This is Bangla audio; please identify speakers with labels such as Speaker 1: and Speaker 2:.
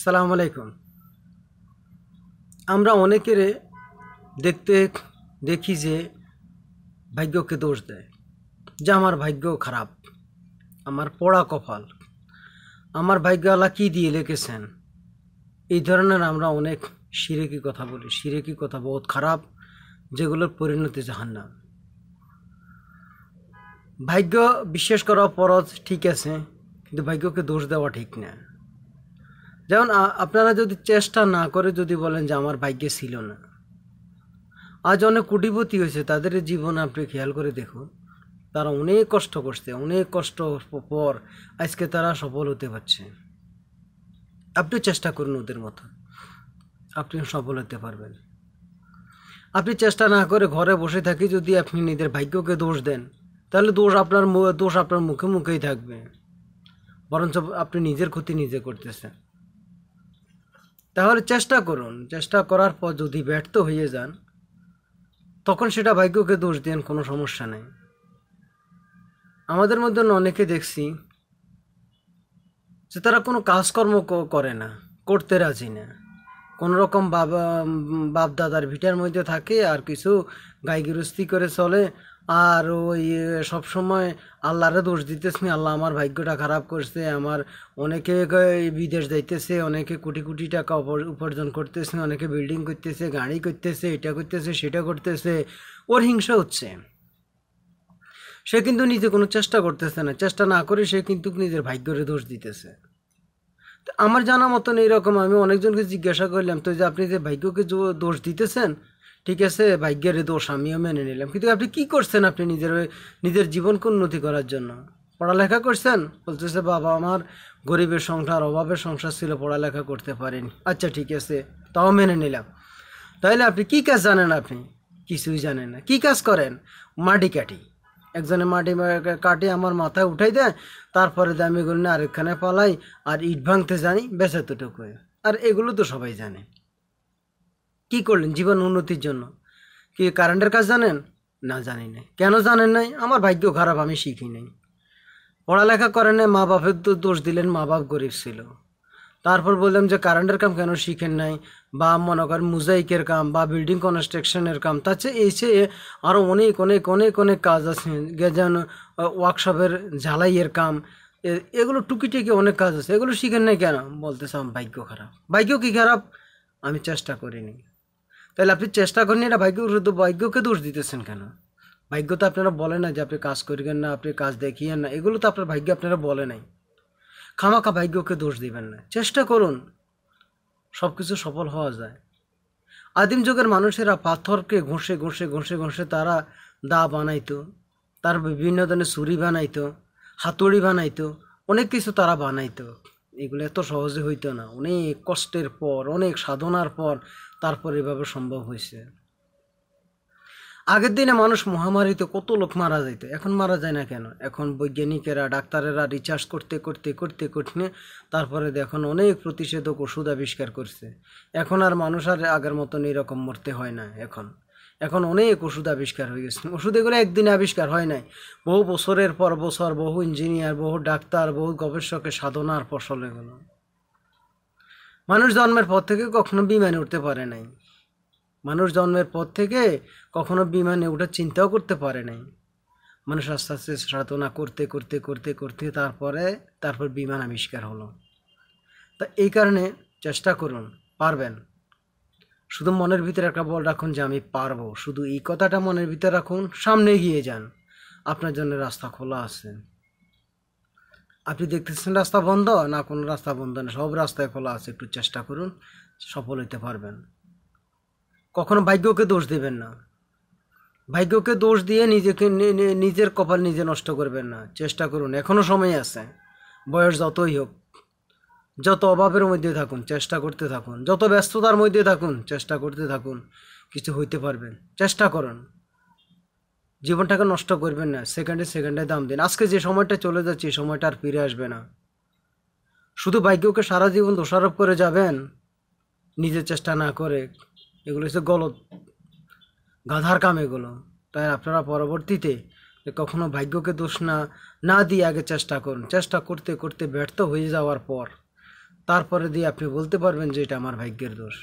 Speaker 1: সালাম আলাইকুম আমরা অনেকের দেখতে দেখি যে ভাগ্যকে দোষ দেয় যে আমার ভাগ্য খারাপ আমার পড়া কপাল আমার ভাগ্য আল্লাহ কী দিয়ে লিখেছেন এই ধরনের আমরা অনেক সিরেকি কথা বলি সিরেকি কথা বহুত খারাপ যেগুলোর পরিণতি জাহান্নাম ভাগ্য বিশ্বাস করা পরজ ঠিক আছে কিন্তু ভাগ্যকে দোষ দেওয়া ঠিক না যেমন আপনারা যদি চেষ্টা না করে যদি বলেন যে আমার ভাগ্যে ছিল না আজ অনেক কুটিপতি হয়েছে তাদের জীবন আপনি খেয়াল করে দেখুন তারা অনেক কষ্ট করছে অনেক কষ্ট পর আজকে তারা সফল হতে পারছে আপনি চেষ্টা করুন ওদের মতো আপনি সফল হতে পারবেন আপনি চেষ্টা না করে ঘরে বসে থাকি যদি আপনি নিজের ভাগ্যকে দোষ দেন তাহলে দোষ আপনার দোষ আপনার মুখে মুখেই থাকবে বরঞ্চ আপনি নিজের ক্ষতি নিজে করতেছেন তাহলে চেষ্টা করুন চেষ্টা করার পর যদি ব্যর্থ হয়ে যান তখন সেটা ভাগ্যকে দোষ দেন কোনো সমস্যা নেই আমাদের মধ্যে অনেকে দেখছি যে তারা কোনো কাজকর্ম করে না করতে রাজি না কোনো রকম বাবা বাপদাদার ভিটার মধ্যে থাকে আর কিছু গাই গিরস্থি করে চলে আর ওই সবসময় আল্লাহরে দোষ দিতেছ নি আল্লাহ আমার ভাগ্যটা খারাপ করছে আমার অনেকে বিদেশ যাইতেছে অনেকে কোটি কোটি টাকা উপার্জন করতেছে অনেকে বিল্ডিং করতেছে গাড়ি করতেছে এটা করতেছে সেটা করতেছে ওর হিংসা হচ্ছে সে কিন্তু নিজে কোনো চেষ্টা করতেছে না চেষ্টা না করে সে কিন্তু নিজের ভাগ্যরে দোষ দিতেছে আমার জানা মতন এইরকম আমি অনেকজনকে জিজ্ঞাসা করলাম তো যে আপনি যে ভাগ্যকে দোষ দিতেছেন ঠিক আছে ভাগ্যের দোষ আমিও মেনে নিলাম কিন্তু আপনি কি করছেন আপনি নিজের নিজের জীবনকে উন্নতি করার জন্য পড়ালেখা করছেন বলতেছে বাবা আমার গরিবের সংসার অভাবের সংসার ছিল পড়ালেখা করতে পারেনি আচ্ছা ঠিক আছে তাও মেনে নিলাম তাহলে আপনি কি কাজ জানেন আপনি কিছুই জানেন না কি কাজ করেন মাটি কাটি একজনে মাটি কাটি আমার মাথায় উঠাই দেয় তারপরে আমি এগুলো আরেকখানে পালাই আর ইট ভাঙতে জানি বেচাতুটুকু আর এগুলো তো সবাই জানে কি করলেন জীবন উন্নতির জন্য কি কারেন্টের কাজ জানেন না জানি নাই কেন জানেন নাই আমার ভাগ্য খারাপ আমি শিখি নাই পড়ালেখা করেন নাই মা বাপের তো দোষ দিলেন মা বাপ গরিব ছিল তারপর বললাম যে কারেন্টের কাম কেন শিখেন নাই বা মনে করেন মোজাইকের কাম বা বিল্ডিং কনস্ট্রাকশনের কাম তার চেয়ে এই চেয়ে আরও অনেক অনেক অনেক অনেক কাজ আছে যেন ওয়ার্কশপের ঝালাইয়ের কাম এগুলো টুকিটাকি অনেক কাজ আছে এগুলো শিখেন নাই কেন বলতেছে আমার ভাগ্য খারাপ ভাগ্য কি খারাপ আমি চেষ্টা করিনি তাহলে আপনি চেষ্টা করেন এটা ভাগ্য ভাগ্যকে দোষ দিতেছেন কেন ভাগ্য তো আপনারা বলে না যে আপনি কাজ করিবেন না আপনি কাজ দেখিয়েন না এগুলো তো আপনার ভাগ্য আপনারা বলে নাই খামাখা ভাগ্যকে দোষ দিবেন না চেষ্টা করুন সব কিছু সফল হওয়া যায় আদিম যুগের মানুষেরা পাথরকে ঘষে ঘষে ঘষে ঘষে তারা দা বানাইতো তার বিভিন্ন ধরনের ছুরি বানাইতো হাতুড়ি বানাইতো অনেক কিছু তারা বানাইতো এগুলো এত সহজে হইতো না অনেক কষ্টের পর অনেক সাধনার পর তারপর এভাবে সম্ভব হয়েছে আগের দিনে মানুষ মহামারীতে কত লোক মারা যাইতো এখন মারা যায় না কেন এখন বৈজ্ঞানিকেরা ডাক্তারেরা রিচার্জ করতে করতে করতে করতে তারপরে এখন অনেক প্রতিষেধক ওষুধ আবিষ্কার করছে এখন আর মানুষ আর আগের মতন এরকম মরতে হয় না এখন এখন অনেক ওষুধ আবিষ্কার হয়ে গেছে ওষুধ এগুলো একদিনে আবিষ্কার হয় নাই বহু বছরের পর বছর বহু ইঞ্জিনিয়ার বহু ডাক্তার বহু গবেষকের সাধনার ফসল এগুলো মানুষ জন্মের পর থেকে কখনো বিমানে উঠতে পারে নাই মানুষ জন্মের পর থেকে কখনো বিমানে ওঠার চিন্তাও করতে পারে নাই মানুষ আস্তে আস্তে সাধনা করতে করতে করতে করতে তারপরে তারপর বিমান আবিষ্কার হলো তা এই কারণে চেষ্টা করুন পারবেন শুধু মনের ভিতরে একটা বল রাখুন যে আমি পারবো শুধু এই কথাটা মনের ভিতরে রাখুন সামনে এগিয়ে যান আপনার জন্য রাস্তা খোলা আছে আপনি দেখতেছেন রাস্তা বন্ধ না কোনো রাস্তা বন্ধ না সব রাস্তায় খোলা আছে একটু চেষ্টা করুন সফল হইতে পারবেন কখনো ভাগ্যকে দোষ দেবেন না ভাগ্যকে দোষ দিয়ে নিজেকে নিজের কপাল নিজে নষ্ট করবেন না চেষ্টা করুন এখনও সময় আছে বয়স যতই হোক যত অভাবের মধ্যে থাকুন চেষ্টা করতে থাকুন যত ব্যস্ততার মধ্যে থাকুন চেষ্টা করতে থাকুন কিছু হইতে পারবেন চেষ্টা করুন জীবনটাকে নষ্ট করবেন না সেকেন্ডে সেকেন্ডে দাম দিন আজকে যে সময়টা চলে যাচ্ছে এই সময়টা আর ফিরে আসবে না শুধু ভাগ্যকে সারা জীবন দোষারোপ করে যাবেন নিজের চেষ্টা না করে এগুলো হচ্ছে গলত গাধার কাম এগুলো তাই আপনারা পরবর্তীতে কখনো ভাগ্যকে দোষ না না দিয়ে আগে চেষ্টা করুন চেষ্টা করতে করতে ব্যর্থ হয়ে যাওয়ার পর তারপরে দিয়ে আপনি বলতে পারবেন যে এটা আমার ভাগ্যের দোষ